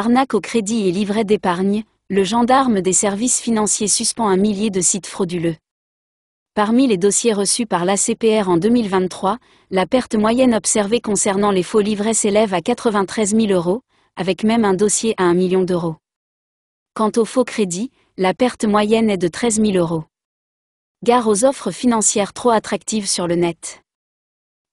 Arnaque au crédit et livret d'épargne, le gendarme des services financiers suspend un millier de sites frauduleux. Parmi les dossiers reçus par l'ACPR en 2023, la perte moyenne observée concernant les faux livrets s'élève à 93 000 euros, avec même un dossier à 1 million d'euros. Quant aux faux crédits, la perte moyenne est de 13 000 euros. Gare aux offres financières trop attractives sur le net.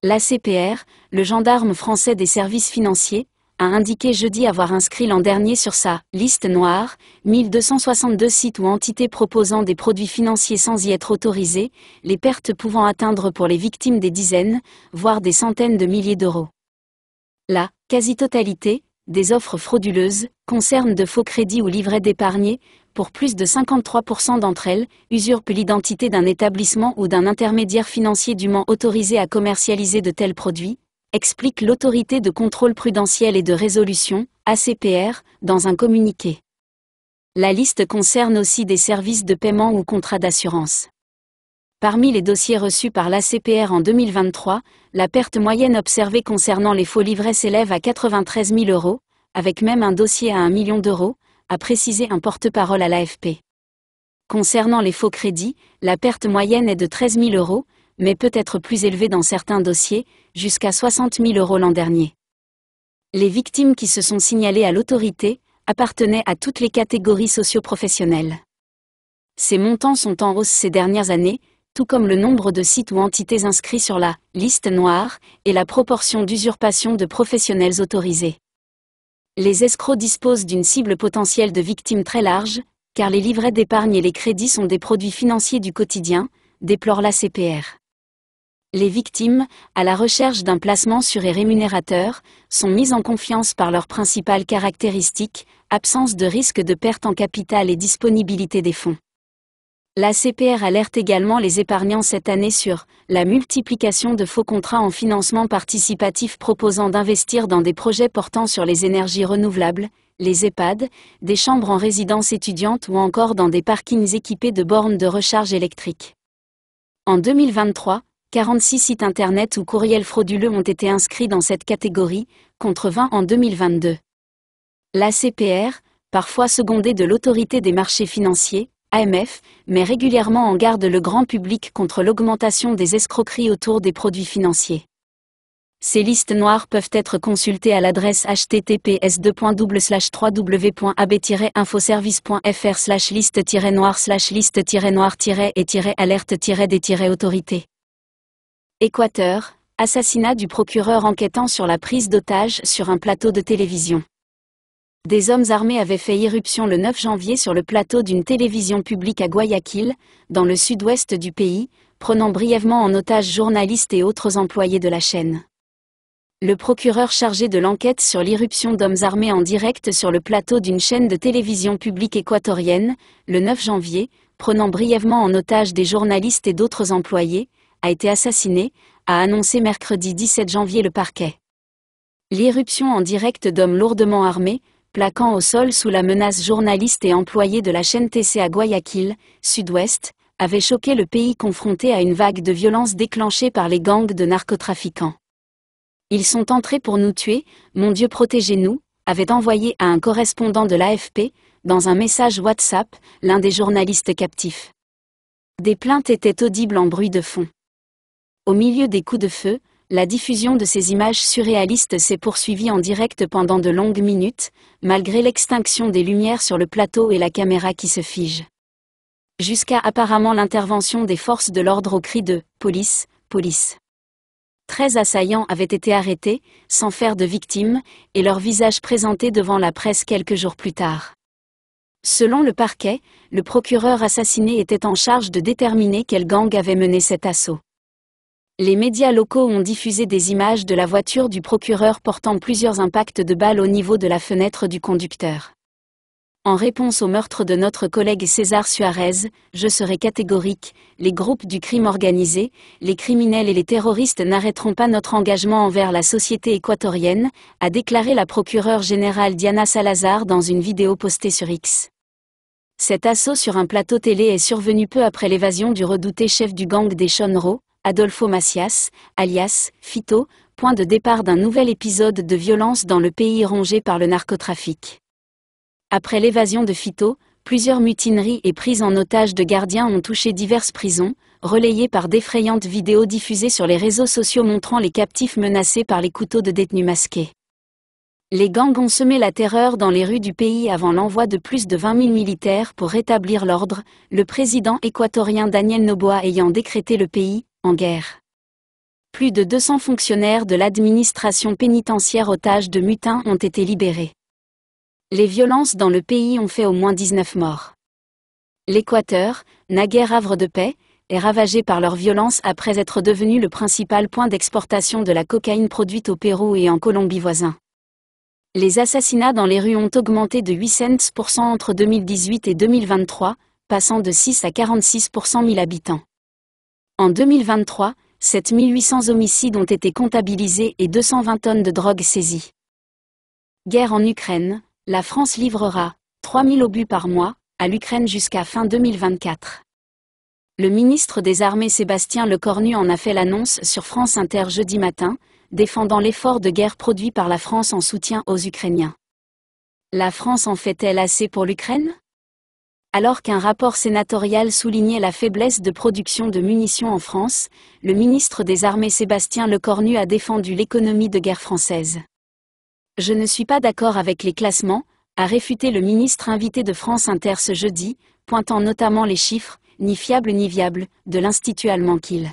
L'ACPR, le gendarme français des services financiers, a indiqué jeudi avoir inscrit l'an dernier sur sa liste noire 1262 sites ou entités proposant des produits financiers sans y être autorisés, les pertes pouvant atteindre pour les victimes des dizaines, voire des centaines de milliers d'euros. La quasi-totalité des offres frauduleuses concernent de faux crédits ou livrets d'épargnés, pour plus de 53% d'entre elles, usurpent l'identité d'un établissement ou d'un intermédiaire financier dûment autorisé à commercialiser de tels produits, explique l'Autorité de contrôle prudentiel et de résolution, ACPR, dans un communiqué. La liste concerne aussi des services de paiement ou contrats d'assurance. Parmi les dossiers reçus par l'ACPR en 2023, la perte moyenne observée concernant les faux livrets s'élève à 93 000 euros, avec même un dossier à 1 million d'euros, a précisé un porte-parole à l'AFP. Concernant les faux crédits, la perte moyenne est de 13 000 euros, mais peut être plus élevé dans certains dossiers, jusqu'à 60 000 euros l'an dernier. Les victimes qui se sont signalées à l'autorité appartenaient à toutes les catégories socioprofessionnelles. Ces montants sont en hausse ces dernières années, tout comme le nombre de sites ou entités inscrits sur la liste noire et la proportion d'usurpation de professionnels autorisés. Les escrocs disposent d'une cible potentielle de victimes très large, car les livrets d'épargne et les crédits sont des produits financiers du quotidien, déplore la CPR les victimes, à la recherche d'un placement sur et rémunérateur, sont mises en confiance par leurs principales caractéristiques, absence de risque de perte en capital et disponibilité des fonds. La CPR alerte également les épargnants cette année sur la multiplication de faux contrats en financement participatif proposant d'investir dans des projets portant sur les énergies renouvelables, les EHPAD, des chambres en résidence étudiante ou encore dans des parkings équipés de bornes de recharge électrique. En 2023, 46 sites internet ou courriels frauduleux ont été inscrits dans cette catégorie, contre 20 en 2022. La CPR, parfois secondée de l'autorité des marchés financiers, AMF, met régulièrement en garde le grand public contre l'augmentation des escroqueries autour des produits financiers. Ces listes noires peuvent être consultées à l'adresse https www.ab-infoservice.fr liste noire alerte des Équateur, assassinat du procureur enquêtant sur la prise d'otages sur un plateau de télévision. Des hommes armés avaient fait irruption le 9 janvier sur le plateau d'une télévision publique à Guayaquil, dans le sud-ouest du pays, prenant brièvement en otage journalistes et autres employés de la chaîne. Le procureur chargé de l'enquête sur l'irruption d'hommes armés en direct sur le plateau d'une chaîne de télévision publique équatorienne, le 9 janvier, prenant brièvement en otage des journalistes et d'autres employés, a été assassiné, a annoncé mercredi 17 janvier le parquet. L'irruption en direct d'hommes lourdement armés, plaquant au sol sous la menace journaliste et employés de la chaîne TC à Guayaquil, sud-ouest, avait choqué le pays confronté à une vague de violence déclenchée par les gangs de narcotrafiquants. Ils sont entrés pour nous tuer, mon Dieu protégez-nous, avait envoyé à un correspondant de l'AFP, dans un message WhatsApp, l'un des journalistes captifs. Des plaintes étaient audibles en bruit de fond. Au milieu des coups de feu, la diffusion de ces images surréalistes s'est poursuivie en direct pendant de longues minutes, malgré l'extinction des lumières sur le plateau et la caméra qui se fige. Jusqu'à apparemment l'intervention des forces de l'ordre au cri de « Police, police ». Treize assaillants avaient été arrêtés, sans faire de victimes, et leurs visages présentés devant la presse quelques jours plus tard. Selon le parquet, le procureur assassiné était en charge de déterminer quel gang avait mené cet assaut les médias locaux ont diffusé des images de la voiture du procureur portant plusieurs impacts de balles au niveau de la fenêtre du conducteur. En réponse au meurtre de notre collègue César Suarez, je serai catégorique, les groupes du crime organisé, les criminels et les terroristes n'arrêteront pas notre engagement envers la société équatorienne, a déclaré la procureure générale Diana Salazar dans une vidéo postée sur X. Cet assaut sur un plateau télé est survenu peu après l'évasion du redouté chef du gang des Chonro, Adolfo Macias, alias Fito, point de départ d'un nouvel épisode de violence dans le pays rongé par le narcotrafic. Après l'évasion de Fito, plusieurs mutineries et prises en otage de gardiens ont touché diverses prisons, relayées par d'effrayantes vidéos diffusées sur les réseaux sociaux montrant les captifs menacés par les couteaux de détenus masqués. Les gangs ont semé la terreur dans les rues du pays avant l'envoi de plus de 20 000 militaires pour rétablir l'ordre, le président équatorien Daniel Noboa ayant décrété le pays guerre. Plus de 200 fonctionnaires de l'administration pénitentiaire otage de mutins ont été libérés. Les violences dans le pays ont fait au moins 19 morts. L'Équateur, naguère havre de paix, est ravagé par leur violence après être devenu le principal point d'exportation de la cocaïne produite au Pérou et en Colombie voisin. Les assassinats dans les rues ont augmenté de 8 cents pour entre 2018 et 2023, passant de 6 à 46 pour cent habitants. En 2023, 7800 homicides ont été comptabilisés et 220 tonnes de drogue saisies. Guerre en Ukraine, la France livrera 3000 obus par mois à l'Ukraine jusqu'à fin 2024. Le ministre des Armées Sébastien Lecornu en a fait l'annonce sur France Inter jeudi matin, défendant l'effort de guerre produit par la France en soutien aux Ukrainiens. La France en fait-elle assez pour l'Ukraine alors qu'un rapport sénatorial soulignait la faiblesse de production de munitions en France, le ministre des Armées Sébastien Lecornu a défendu l'économie de guerre française. Je ne suis pas d'accord avec les classements, a réfuté le ministre invité de France Inter ce jeudi, pointant notamment les chiffres, ni fiables ni viables, de l'Institut allemand qu'il.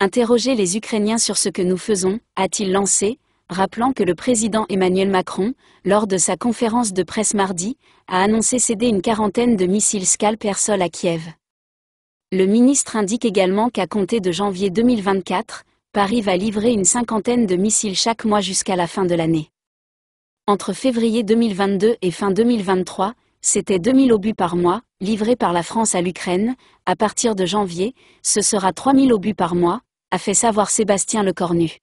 Interroger les Ukrainiens sur ce que nous faisons, a-t-il lancé, rappelant que le président Emmanuel Macron, lors de sa conférence de presse mardi, a annoncé céder une quarantaine de missiles Scalpersol à Kiev. Le ministre indique également qu'à compter de janvier 2024, Paris va livrer une cinquantaine de missiles chaque mois jusqu'à la fin de l'année. Entre février 2022 et fin 2023, c'était 2000 obus par mois, livrés par la France à l'Ukraine. À partir de janvier, ce sera 3000 obus par mois, a fait savoir Sébastien Lecornu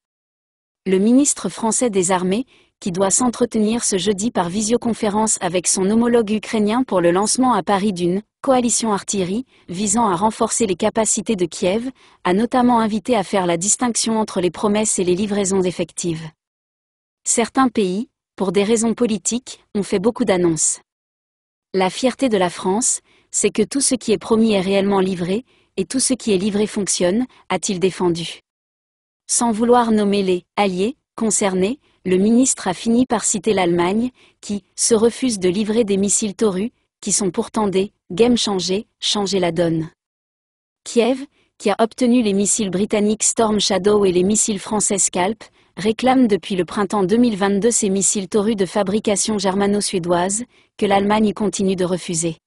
le ministre français des Armées, qui doit s'entretenir ce jeudi par visioconférence avec son homologue ukrainien pour le lancement à Paris d'une coalition artillerie visant à renforcer les capacités de Kiev, a notamment invité à faire la distinction entre les promesses et les livraisons effectives. Certains pays, pour des raisons politiques, ont fait beaucoup d'annonces. La fierté de la France, c'est que tout ce qui est promis est réellement livré, et tout ce qui est livré fonctionne, a-t-il défendu. Sans vouloir nommer les alliés concernés, le ministre a fini par citer l'Allemagne, qui se refuse de livrer des missiles Taurus, qui sont pourtant des game changés, changer la donne. Kiev, qui a obtenu les missiles britanniques Storm Shadow et les missiles français Scalp, réclame depuis le printemps 2022 ces missiles Taurus de fabrication germano-suédoise, que l'Allemagne continue de refuser.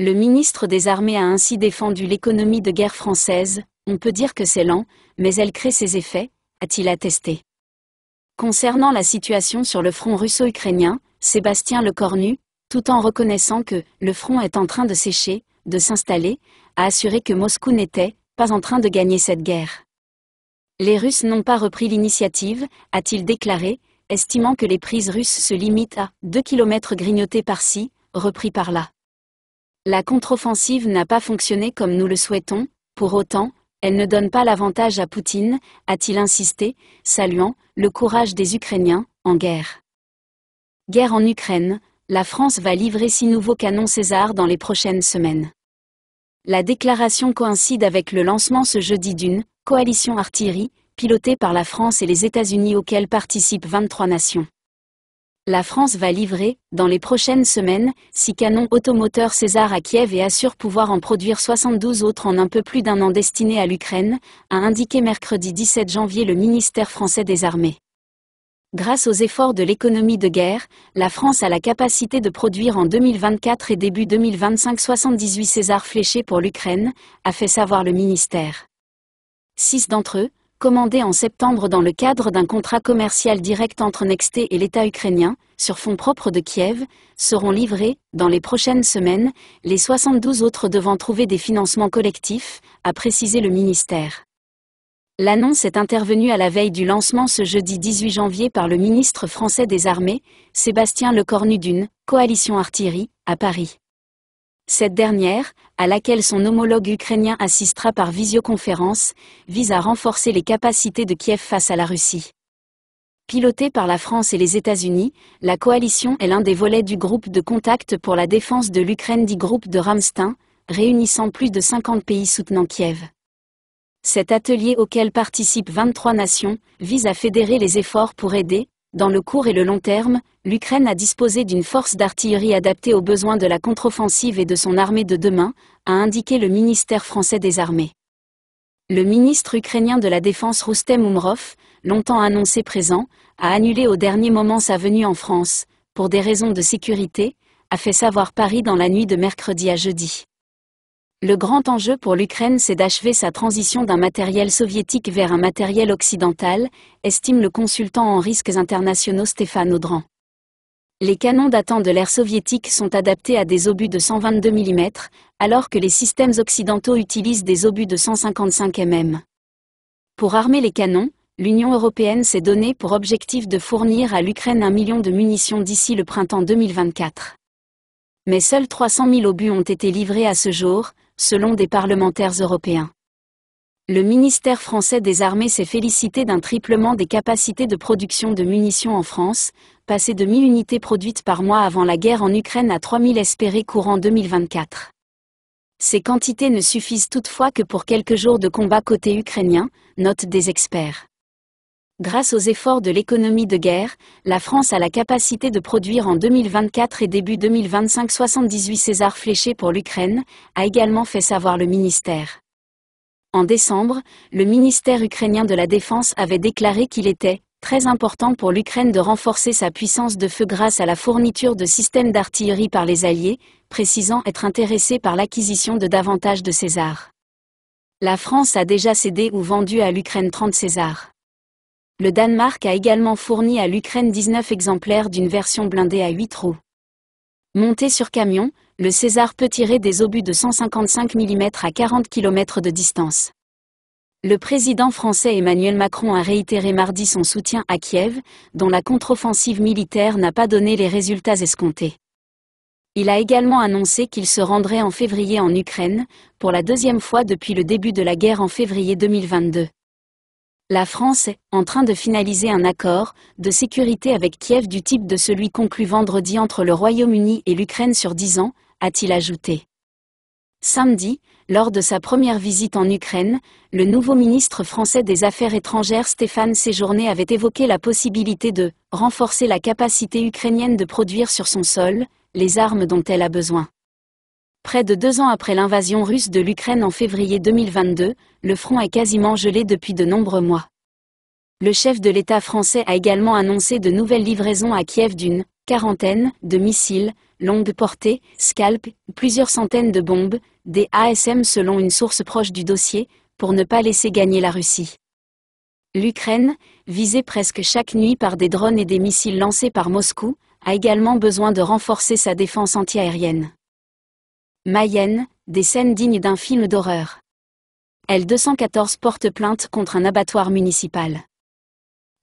Le ministre des Armées a ainsi défendu l'économie de guerre française, on peut dire que c'est lent, mais elle crée ses effets, a-t-il attesté. Concernant la situation sur le front russo-ukrainien, Sébastien Lecornu, tout en reconnaissant que le front est en train de sécher, de s'installer, a assuré que Moscou n'était pas en train de gagner cette guerre. Les Russes n'ont pas repris l'initiative, a-t-il déclaré, estimant que les prises russes se limitent à 2 km grignotés par-ci, repris par-là. La contre-offensive n'a pas fonctionné comme nous le souhaitons, pour autant, elle ne donne pas l'avantage à Poutine, a-t-il insisté, saluant le courage des Ukrainiens en guerre. Guerre en Ukraine, la France va livrer six nouveaux canons César dans les prochaines semaines. La déclaration coïncide avec le lancement ce jeudi d'une coalition artillerie, pilotée par la France et les États-Unis auxquels participent 23 nations. La France va livrer, dans les prochaines semaines, six canons automoteurs César à Kiev et assure pouvoir en produire 72 autres en un peu plus d'un an destinés à l'Ukraine, a indiqué mercredi 17 janvier le ministère français des Armées. Grâce aux efforts de l'économie de guerre, la France a la capacité de produire en 2024 et début 2025 78 César fléchés pour l'Ukraine, a fait savoir le ministère. Six d'entre eux, commandé en septembre dans le cadre d'un contrat commercial direct entre Nexté et l'État ukrainien, sur fonds propres de Kiev, seront livrés, dans les prochaines semaines, les 72 autres devant trouver des financements collectifs, a précisé le ministère. L'annonce est intervenue à la veille du lancement ce jeudi 18 janvier par le ministre français des Armées, Sébastien Lecornu d'une coalition artillerie, à Paris. Cette dernière, à laquelle son homologue ukrainien assistera par visioconférence, vise à renforcer les capacités de Kiev face à la Russie. Pilotée par la France et les États-Unis, la coalition est l'un des volets du groupe de contact pour la défense de l'Ukraine dit groupe de Ramstein, réunissant plus de 50 pays soutenant Kiev. Cet atelier auquel participent 23 nations vise à fédérer les efforts pour aider, dans le court et le long terme, l'Ukraine a disposé d'une force d'artillerie adaptée aux besoins de la contre-offensive et de son armée de demain, a indiqué le ministère français des armées. Le ministre ukrainien de la Défense Roustem Umrov, longtemps annoncé présent, a annulé au dernier moment sa venue en France, pour des raisons de sécurité, a fait savoir Paris dans la nuit de mercredi à jeudi. Le grand enjeu pour l'Ukraine c'est d'achever sa transition d'un matériel soviétique vers un matériel occidental, estime le consultant en risques internationaux Stéphane Audran. Les canons datant de l'ère soviétique sont adaptés à des obus de 122 mm, alors que les systèmes occidentaux utilisent des obus de 155 mm. Pour armer les canons, l'Union européenne s'est donnée pour objectif de fournir à l'Ukraine un million de munitions d'ici le printemps 2024. Mais seuls 300 000 obus ont été livrés à ce jour, selon des parlementaires européens. Le ministère français des Armées s'est félicité d'un triplement des capacités de production de munitions en France, passé de 1000 unités produites par mois avant la guerre en Ukraine à 3000 espérées courant 2024. Ces quantités ne suffisent toutefois que pour quelques jours de combat côté ukrainien, notent des experts. Grâce aux efforts de l'économie de guerre, la France a la capacité de produire en 2024 et début 2025 78 Césars fléchés pour l'Ukraine, a également fait savoir le ministère. En décembre, le ministère ukrainien de la Défense avait déclaré qu'il était très important pour l'Ukraine de renforcer sa puissance de feu grâce à la fourniture de systèmes d'artillerie par les Alliés, précisant être intéressé par l'acquisition de davantage de César. La France a déjà cédé ou vendu à l'Ukraine 30 César le Danemark a également fourni à l'Ukraine 19 exemplaires d'une version blindée à 8 trous. Monté sur camion, le César peut tirer des obus de 155 mm à 40 km de distance. Le président français Emmanuel Macron a réitéré mardi son soutien à Kiev, dont la contre-offensive militaire n'a pas donné les résultats escomptés. Il a également annoncé qu'il se rendrait en février en Ukraine, pour la deuxième fois depuis le début de la guerre en février 2022 la France est en train de finaliser un accord de sécurité avec Kiev du type de celui conclu vendredi entre le Royaume-Uni et l'Ukraine sur 10 ans, a-t-il ajouté. Samedi, lors de sa première visite en Ukraine, le nouveau ministre français des Affaires étrangères Stéphane Séjourné avait évoqué la possibilité de renforcer la capacité ukrainienne de produire sur son sol les armes dont elle a besoin. Près de deux ans après l'invasion russe de l'Ukraine en février 2022, le front est quasiment gelé depuis de nombreux mois. Le chef de l'État français a également annoncé de nouvelles livraisons à Kiev d'une quarantaine de missiles, longue portée, scalp, plusieurs centaines de bombes, des ASM selon une source proche du dossier, pour ne pas laisser gagner la Russie. L'Ukraine, visée presque chaque nuit par des drones et des missiles lancés par Moscou, a également besoin de renforcer sa défense antiaérienne. Mayenne, des scènes dignes d'un film d'horreur. L214 porte plainte contre un abattoir municipal.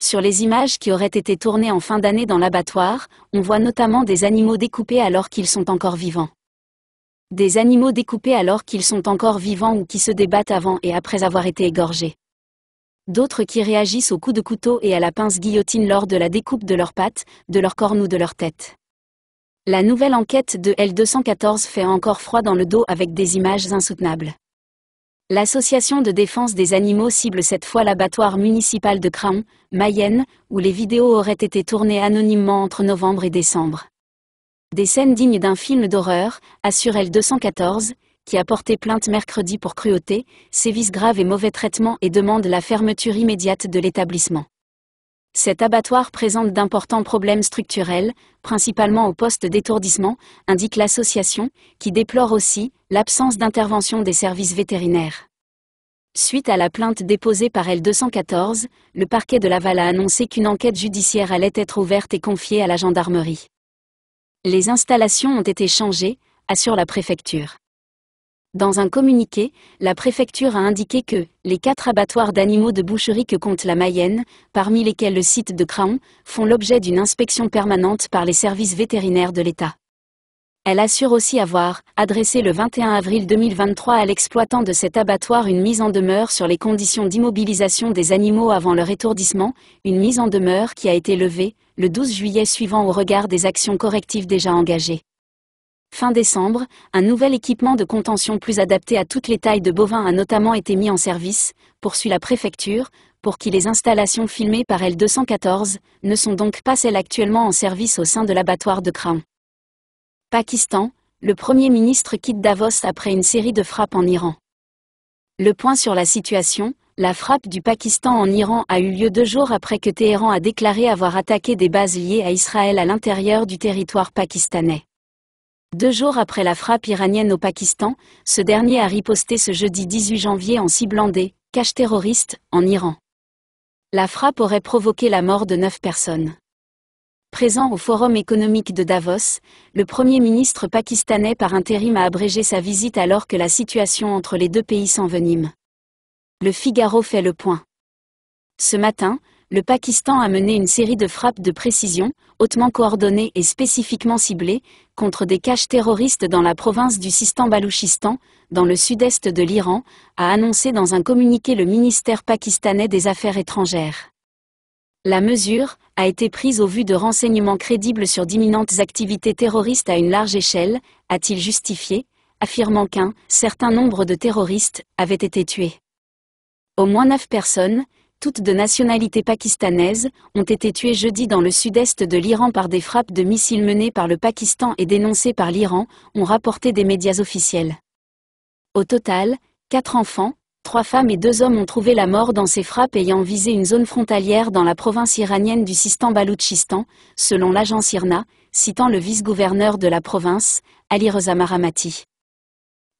Sur les images qui auraient été tournées en fin d'année dans l'abattoir, on voit notamment des animaux découpés alors qu'ils sont encore vivants. Des animaux découpés alors qu'ils sont encore vivants ou qui se débattent avant et après avoir été égorgés. D'autres qui réagissent aux coups de couteau et à la pince guillotine lors de la découpe de leurs pattes, de leurs cornes ou de leur tête. La nouvelle enquête de L214 fait encore froid dans le dos avec des images insoutenables. L'association de défense des animaux cible cette fois l'abattoir municipal de Craon, Mayenne, où les vidéos auraient été tournées anonymement entre novembre et décembre. Des scènes dignes d'un film d'horreur, assure L214, qui a porté plainte mercredi pour cruauté, sévices graves et mauvais traitement et demande la fermeture immédiate de l'établissement. Cet abattoir présente d'importants problèmes structurels, principalement au poste d'étourdissement, indique l'association, qui déplore aussi l'absence d'intervention des services vétérinaires. Suite à la plainte déposée par L214, le parquet de Laval a annoncé qu'une enquête judiciaire allait être ouverte et confiée à la gendarmerie. Les installations ont été changées, assure la préfecture. Dans un communiqué, la préfecture a indiqué que les quatre abattoirs d'animaux de boucherie que compte la Mayenne, parmi lesquels le site de Craon, font l'objet d'une inspection permanente par les services vétérinaires de l'État. Elle assure aussi avoir adressé le 21 avril 2023 à l'exploitant de cet abattoir une mise en demeure sur les conditions d'immobilisation des animaux avant leur étourdissement, une mise en demeure qui a été levée le 12 juillet suivant au regard des actions correctives déjà engagées. Fin décembre, un nouvel équipement de contention plus adapté à toutes les tailles de bovins a notamment été mis en service, poursuit la préfecture, pour qui les installations filmées par L214 ne sont donc pas celles actuellement en service au sein de l'abattoir de Craon. Pakistan, le Premier ministre quitte Davos après une série de frappes en Iran. Le point sur la situation, la frappe du Pakistan en Iran a eu lieu deux jours après que Téhéran a déclaré avoir attaqué des bases liées à Israël à l'intérieur du territoire pakistanais. Deux jours après la frappe iranienne au Pakistan, ce dernier a riposté ce jeudi 18 janvier en ciblant des caches terroristes en Iran. La frappe aurait provoqué la mort de neuf personnes. Présent au Forum économique de Davos, le Premier ministre pakistanais par intérim a abrégé sa visite alors que la situation entre les deux pays s'envenime. Le Figaro fait le point. Ce matin, le Pakistan a mené une série de frappes de précision, hautement coordonnées et spécifiquement ciblées, contre des caches terroristes dans la province du Sistan-Balouchistan, dans le sud-est de l'Iran, a annoncé dans un communiqué le ministère pakistanais des Affaires étrangères. La mesure a été prise au vu de renseignements crédibles sur d'imminentes activités terroristes à une large échelle, a-t-il justifié, affirmant qu'un certain nombre de terroristes avaient été tués. Au moins neuf personnes, toutes de nationalité pakistanaise, ont été tuées jeudi dans le sud-est de l'Iran par des frappes de missiles menées par le Pakistan et dénoncées par l'Iran, ont rapporté des médias officiels. Au total, quatre enfants, trois femmes et deux hommes ont trouvé la mort dans ces frappes ayant visé une zone frontalière dans la province iranienne du Sistan-Baloutchistan, selon l'agence IRNA, citant le vice-gouverneur de la province, Ali Reza Maramati.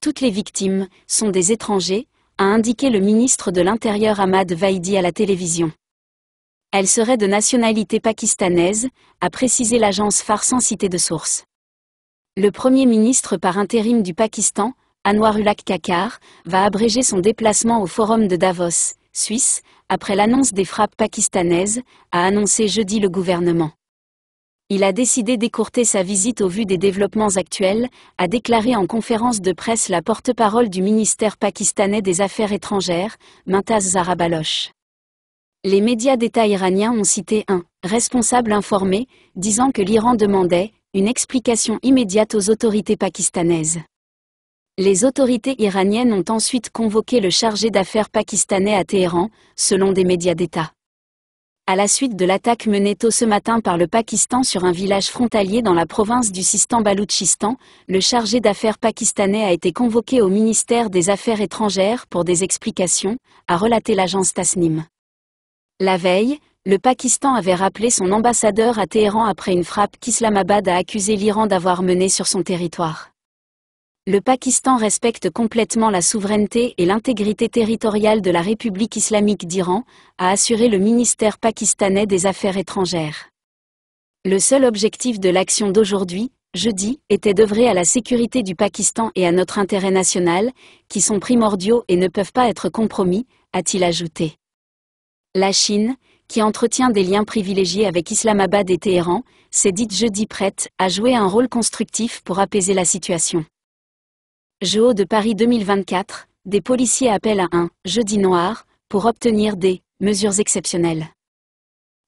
Toutes les victimes sont des étrangers, a indiqué le ministre de l'Intérieur Ahmad Vaidi à la télévision. Elle serait de nationalité pakistanaise, a précisé l'agence phare sans de source. Le Premier ministre par intérim du Pakistan, Anwarul Kakar, va abréger son déplacement au Forum de Davos, Suisse, après l'annonce des frappes pakistanaises, a annoncé jeudi le gouvernement il a décidé d'écourter sa visite au vu des développements actuels, a déclaré en conférence de presse la porte-parole du ministère pakistanais des Affaires étrangères, Mintaz Zarabaloch. Les médias d'État iraniens ont cité un responsable informé, disant que l'Iran demandait une explication immédiate aux autorités pakistanaises. Les autorités iraniennes ont ensuite convoqué le chargé d'affaires pakistanais à Téhéran, selon des médias d'État à la suite de l'attaque menée tôt ce matin par le Pakistan sur un village frontalier dans la province du Sistan-Baloutchistan, le chargé d'affaires pakistanais a été convoqué au ministère des Affaires étrangères pour des explications, a relaté l'agence Tasnim. La veille, le Pakistan avait rappelé son ambassadeur à Téhéran après une frappe qu'Islamabad a accusé l'Iran d'avoir menée sur son territoire. Le Pakistan respecte complètement la souveraineté et l'intégrité territoriale de la République islamique d'Iran, a assuré le ministère pakistanais des Affaires étrangères. Le seul objectif de l'action d'aujourd'hui, jeudi, était d'œuvrer à la sécurité du Pakistan et à notre intérêt national, qui sont primordiaux et ne peuvent pas être compromis, a-t-il ajouté. La Chine, qui entretient des liens privilégiés avec Islamabad et Téhéran, s'est dite jeudi prête à jouer un rôle constructif pour apaiser la situation. JO de Paris 2024, des policiers appellent à un jeudi noir pour obtenir des mesures exceptionnelles.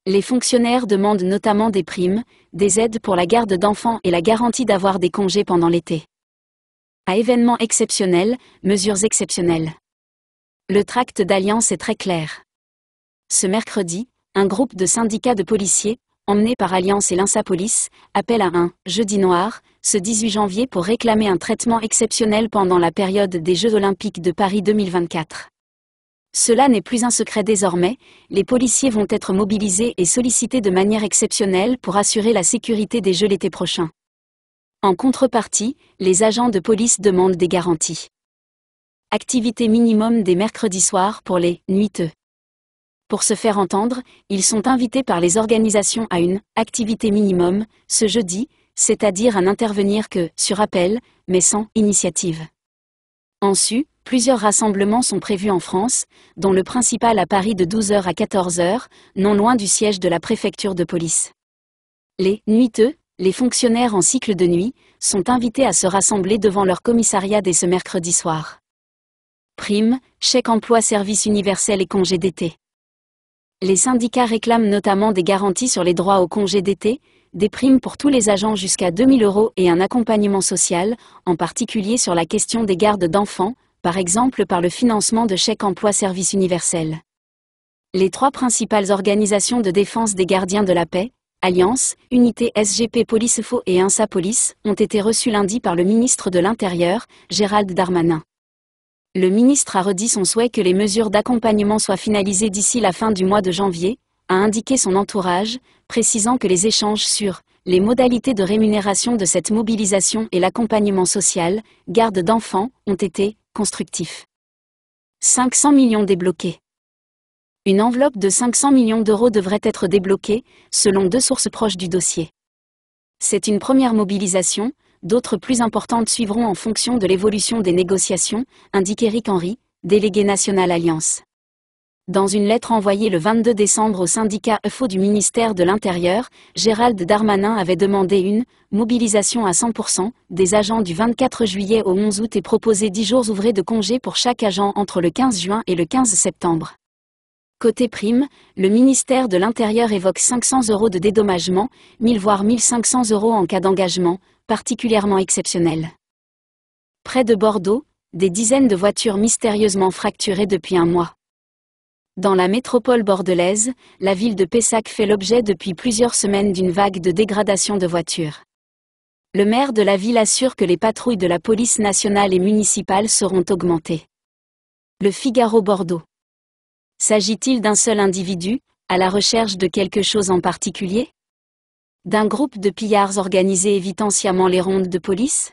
Les fonctionnaires demandent notamment des primes, des aides pour la garde d'enfants et la garantie d'avoir des congés pendant l'été. À événements exceptionnels, mesures exceptionnelles. Le tract d'alliance est très clair. Ce mercredi, un groupe de syndicats de policiers emmené par Alliance et Police, appelle à un « Jeudi noir » ce 18 janvier pour réclamer un traitement exceptionnel pendant la période des Jeux olympiques de Paris 2024. Cela n'est plus un secret désormais, les policiers vont être mobilisés et sollicités de manière exceptionnelle pour assurer la sécurité des Jeux l'été prochain. En contrepartie, les agents de police demandent des garanties. Activité minimum des mercredis soirs pour les nuiteux. Pour se faire entendre, ils sont invités par les organisations à une activité minimum ce jeudi, c'est-à-dire à n'intervenir que sur appel, mais sans initiative. Ensuite, plusieurs rassemblements sont prévus en France, dont le principal à Paris de 12h à 14h, non loin du siège de la préfecture de police. Les nuiteux, les fonctionnaires en cycle de nuit, sont invités à se rassembler devant leur commissariat dès ce mercredi soir. Prime, chèque emploi service universel et congé d'été. Les syndicats réclament notamment des garanties sur les droits au congé d'été, des primes pour tous les agents jusqu'à 2000 euros et un accompagnement social, en particulier sur la question des gardes d'enfants, par exemple par le financement de chèques emploi service universel. Les trois principales organisations de défense des gardiens de la paix, Alliance, Unité SGP Police et INSA Police, ont été reçues lundi par le ministre de l'Intérieur, Gérald Darmanin. Le ministre a redit son souhait que les mesures d'accompagnement soient finalisées d'ici la fin du mois de janvier, a indiqué son entourage, précisant que les échanges sur les modalités de rémunération de cette mobilisation et l'accompagnement social, garde d'enfants, ont été constructifs. 500 millions débloqués. Une enveloppe de 500 millions d'euros devrait être débloquée, selon deux sources proches du dossier. C'est une première mobilisation, d'autres plus importantes suivront en fonction de l'évolution des négociations, indique Eric Henry, délégué national Alliance. Dans une lettre envoyée le 22 décembre au syndicat EFO du ministère de l'Intérieur, Gérald Darmanin avait demandé une mobilisation à 100% des agents du 24 juillet au 11 août et proposé 10 jours ouvrés de congé pour chaque agent entre le 15 juin et le 15 septembre. Côté prime, le ministère de l'Intérieur évoque 500 euros de dédommagement, 1000 voire 1500 euros en cas d'engagement, particulièrement exceptionnel. Près de Bordeaux, des dizaines de voitures mystérieusement fracturées depuis un mois. Dans la métropole bordelaise, la ville de Pessac fait l'objet depuis plusieurs semaines d'une vague de dégradation de voitures. Le maire de la ville assure que les patrouilles de la police nationale et municipale seront augmentées. Le Figaro Bordeaux. S'agit-il d'un seul individu, à la recherche de quelque chose en particulier D'un groupe de pillards organisés évitant sciemment les rondes de police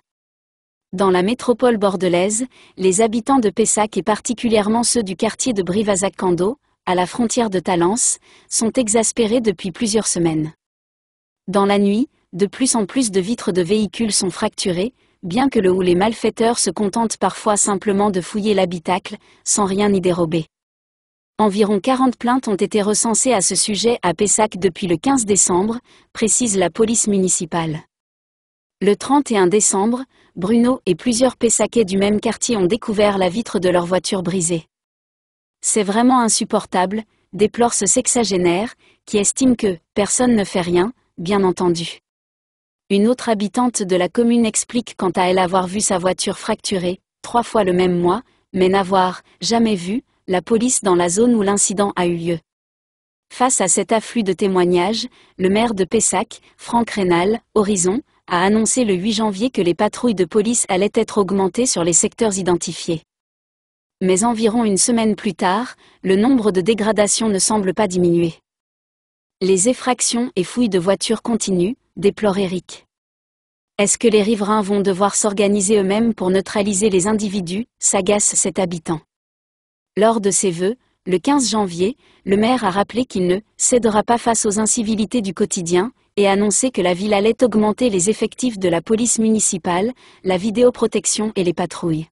Dans la métropole bordelaise, les habitants de Pessac et particulièrement ceux du quartier de Brivazac-Cando, à la frontière de Talence, sont exaspérés depuis plusieurs semaines. Dans la nuit, de plus en plus de vitres de véhicules sont fracturées, bien que le ou les malfaiteurs se contentent parfois simplement de fouiller l'habitacle, sans rien y dérober. Environ 40 plaintes ont été recensées à ce sujet à Pessac depuis le 15 décembre, précise la police municipale. Le 31 décembre, Bruno et plusieurs Pessacais du même quartier ont découvert la vitre de leur voiture brisée. C'est vraiment insupportable, déplore ce sexagénaire, qui estime que personne ne fait rien, bien entendu. Une autre habitante de la commune explique quant à elle avoir vu sa voiture fracturée, trois fois le même mois, mais n'avoir jamais vu, la police dans la zone où l'incident a eu lieu. Face à cet afflux de témoignages, le maire de Pessac, Franck Rénal, Horizon, a annoncé le 8 janvier que les patrouilles de police allaient être augmentées sur les secteurs identifiés. Mais environ une semaine plus tard, le nombre de dégradations ne semble pas diminuer. Les effractions et fouilles de voitures continuent, déplore Eric. Est-ce que les riverains vont devoir s'organiser eux-mêmes pour neutraliser les individus, s'agace cet habitant. Lors de ses vœux, le 15 janvier, le maire a rappelé qu'il ne cédera pas face aux incivilités du quotidien et annoncé que la ville allait augmenter les effectifs de la police municipale, la vidéoprotection et les patrouilles.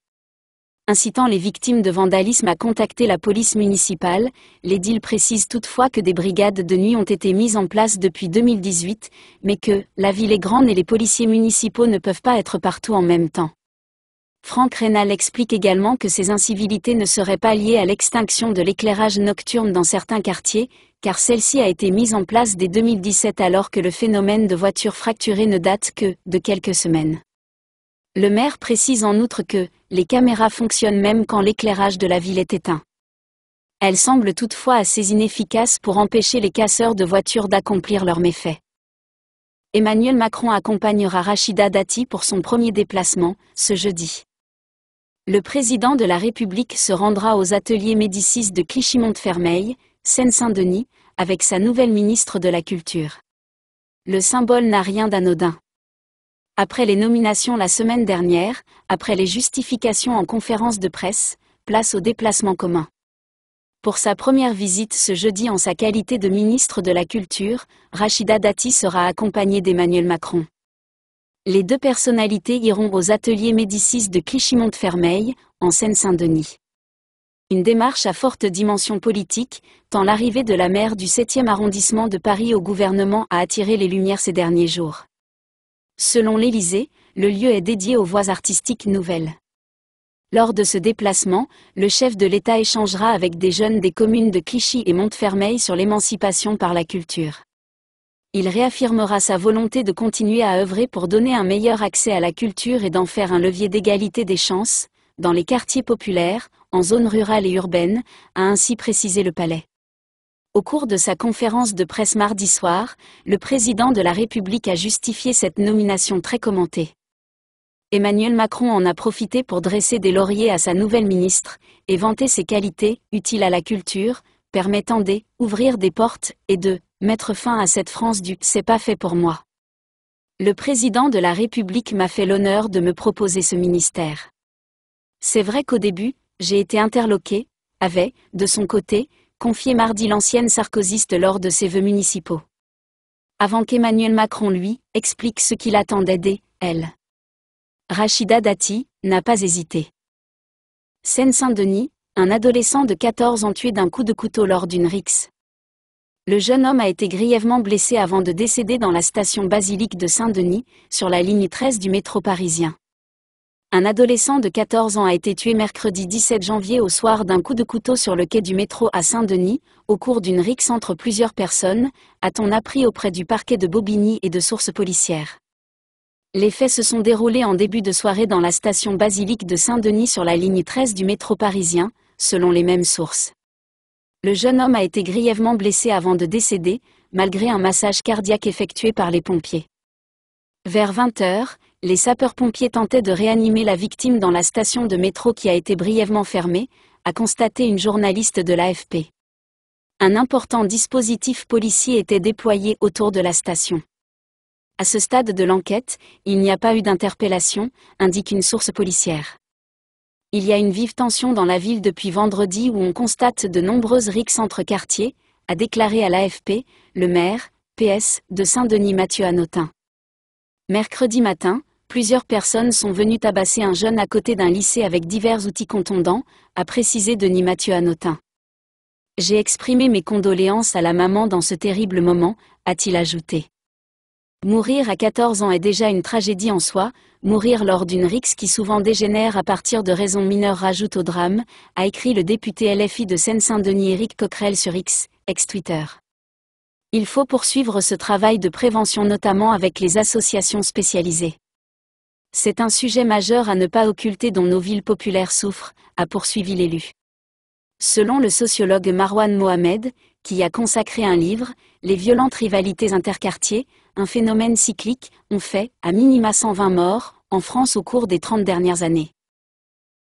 Incitant les victimes de vandalisme à contacter la police municipale, l'édile précise toutefois que des brigades de nuit ont été mises en place depuis 2018, mais que la ville est grande et les policiers municipaux ne peuvent pas être partout en même temps. Franck Rénal explique également que ces incivilités ne seraient pas liées à l'extinction de l'éclairage nocturne dans certains quartiers, car celle-ci a été mise en place dès 2017 alors que le phénomène de voitures fracturées ne date que de quelques semaines. Le maire précise en outre que les caméras fonctionnent même quand l'éclairage de la ville est éteint. Elles semblent toutefois assez inefficaces pour empêcher les casseurs de voitures d'accomplir leurs méfaits. Emmanuel Macron accompagnera Rachida Dati pour son premier déplacement, ce jeudi le président de la République se rendra aux ateliers Médicis de Clichy-Montfermeil, Seine-Saint-Denis, avec sa nouvelle ministre de la Culture. Le symbole n'a rien d'anodin. Après les nominations la semaine dernière, après les justifications en conférence de presse, place au déplacement commun. Pour sa première visite ce jeudi en sa qualité de ministre de la Culture, Rachida Dati sera accompagnée d'Emmanuel Macron les deux personnalités iront aux ateliers Médicis de Clichy-Montfermeil, en Seine-Saint-Denis. Une démarche à forte dimension politique, tant l'arrivée de la maire du 7e arrondissement de Paris au gouvernement a attiré les lumières ces derniers jours. Selon l'Élysée, le lieu est dédié aux voies artistiques nouvelles. Lors de ce déplacement, le chef de l'État échangera avec des jeunes des communes de Clichy et Montfermeil sur l'émancipation par la culture il réaffirmera sa volonté de continuer à œuvrer pour donner un meilleur accès à la culture et d'en faire un levier d'égalité des chances, dans les quartiers populaires, en zone rurale et urbaine, a ainsi précisé le palais. Au cours de sa conférence de presse mardi soir, le président de la République a justifié cette nomination très commentée. Emmanuel Macron en a profité pour dresser des lauriers à sa nouvelle ministre et vanter ses qualités, utiles à la culture, permettant d'ouvrir des portes et de Mettre fin à cette France du « c'est pas fait pour moi ». Le président de la République m'a fait l'honneur de me proposer ce ministère. C'est vrai qu'au début, j'ai été interloqué, avait, de son côté, confié mardi l'ancienne sarkozyste lors de ses vœux municipaux. Avant qu'Emmanuel Macron, lui, explique ce qu'il attendait d'aider, elle ». Rachida Dati n'a pas hésité. Seine-Saint-Denis, un adolescent de 14 ans tué d'un coup de couteau lors d'une rixe le jeune homme a été grièvement blessé avant de décéder dans la station basilique de Saint-Denis, sur la ligne 13 du métro parisien. Un adolescent de 14 ans a été tué mercredi 17 janvier au soir d'un coup de couteau sur le quai du métro à Saint-Denis, au cours d'une rixe entre plusieurs personnes, a-t-on appris auprès du parquet de Bobigny et de sources policières. Les faits se sont déroulés en début de soirée dans la station basilique de Saint-Denis sur la ligne 13 du métro parisien, selon les mêmes sources le jeune homme a été grièvement blessé avant de décéder, malgré un massage cardiaque effectué par les pompiers. Vers 20 h les sapeurs-pompiers tentaient de réanimer la victime dans la station de métro qui a été brièvement fermée, a constaté une journaliste de l'AFP. Un important dispositif policier était déployé autour de la station. À ce stade de l'enquête, il n'y a pas eu d'interpellation, indique une source policière il y a une vive tension dans la ville depuis vendredi où on constate de nombreuses rixes entre quartiers, a déclaré à l'AFP, le maire, PS, de Saint-Denis Mathieu hanotin Mercredi matin, plusieurs personnes sont venues tabasser un jeune à côté d'un lycée avec divers outils contondants, a précisé Denis Mathieu hanotin J'ai exprimé mes condoléances à la maman dans ce terrible moment, a-t-il ajouté. Mourir à 14 ans est déjà une tragédie en soi, mourir lors d'une rixe qui souvent dégénère à partir de raisons mineures rajoute au drame, a écrit le député LFI de Seine-Saint-Denis Éric Coquerel sur X, ex-Twitter. Il faut poursuivre ce travail de prévention notamment avec les associations spécialisées. C'est un sujet majeur à ne pas occulter dont nos villes populaires souffrent, a poursuivi l'élu. Selon le sociologue Marwan Mohamed, qui a consacré un livre, Les violentes rivalités interquartiers, un phénomène cyclique, ont fait, à minima 120 morts, en France au cours des 30 dernières années.